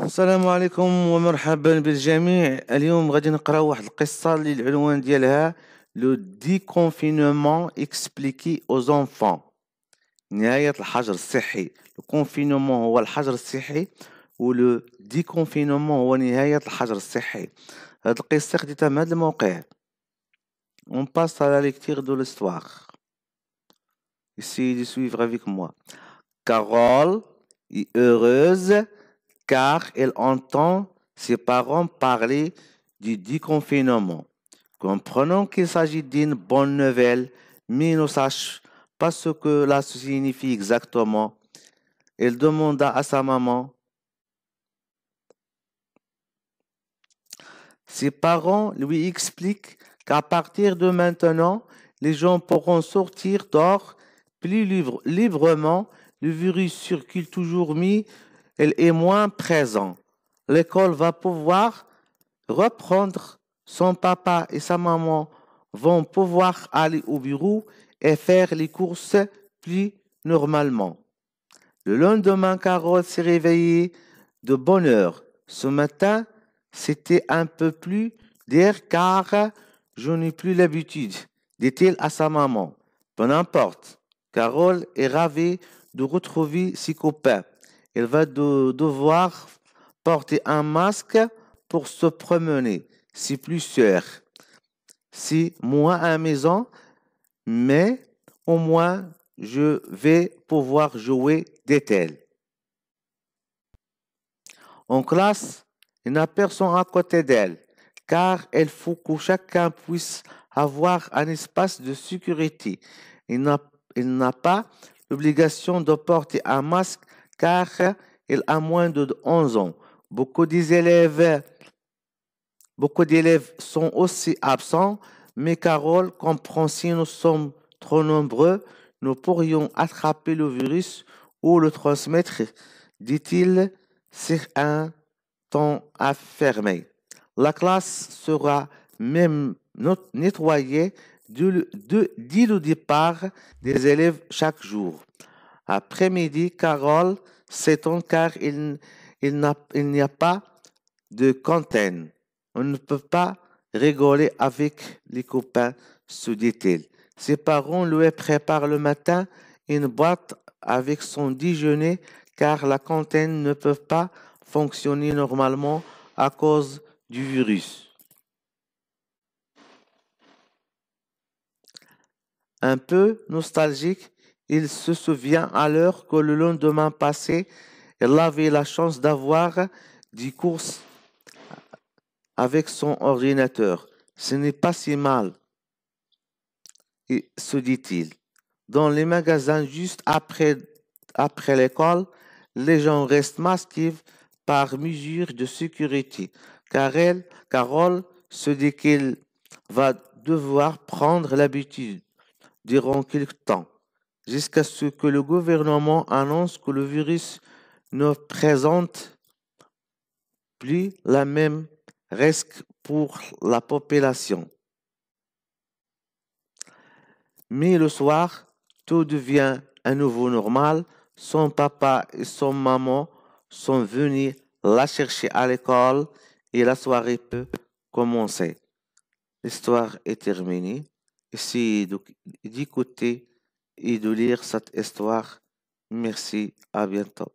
السلام عليكم ومرحبا بالجميع اليوم غادي نقراو واحد القصه اللي العنوان ديالها لو ديكونفينمون اكسبليكي او زونفون نهايه الحجر الصحي الكونفينمون هو الحجر الصحي ولو ديكونفينمون هو نهايه الحجر الصحي هاد القصه خديتها من هاد الموقع اون باس على ليكتير دو لستوار essayez de suivre avec moi Carole est heureuse car elle entend ses parents parler du déconfinement. comprenant qu'il s'agit d'une bonne nouvelle, mais ne sache pas ce que cela signifie exactement. Elle demanda à sa maman. Ses parents lui expliquent qu'à partir de maintenant, les gens pourront sortir d'or plus librement. Le virus circule toujours, mais elle est moins présente. L'école va pouvoir reprendre son papa et sa maman vont pouvoir aller au bureau et faire les courses plus normalement. Le lendemain, Carole s'est réveillée de bonne heure. Ce matin, c'était un peu plus d'air car je n'ai plus l'habitude, dit elle à sa maman. Peu importe, Carole est ravie de retrouver ses copains. Elle va devoir porter un masque pour se promener. C'est plus sûr. C'est moins à la maison, mais au moins je vais pouvoir jouer des En classe, il n'y a personne à côté d'elle, car il faut que chacun puisse avoir un espace de sécurité. Il n'a pas l'obligation de porter un masque car il a moins de 11 ans. Beaucoup beaucoup d'élèves sont aussi absents, mais Carole comprend si nous sommes trop nombreux, nous pourrions attraper le virus ou le transmettre, dit-il sur un temps affermé. La classe sera même nettoyée du départ des élèves chaque jour. Après-midi, Carole un car il, il n'y a, pas de cantine. On ne peut pas rigoler avec les copains, se dit-il. Ses parents lui préparent le matin une boîte avec son déjeuner car la cantine ne peut pas fonctionner normalement à cause du virus. Un peu nostalgique, il se souvient alors que le lendemain passé, elle avait la chance d'avoir des courses avec son ordinateur. Ce n'est pas si mal, se dit-il. Dans les magasins juste après, après l'école, les gens restent masqués par mesure de sécurité, car elle, Carole se dit qu'il va devoir prendre l'habitude durant quelque temps jusqu'à ce que le gouvernement annonce que le virus ne présente plus la même risque pour la population. Mais le soir, tout devient à nouveau normal. Son papa et son maman sont venus la chercher à l'école et la soirée peut commencer. L'histoire est terminée. Essayez d'écouter et de lire cette histoire. Merci, à bientôt.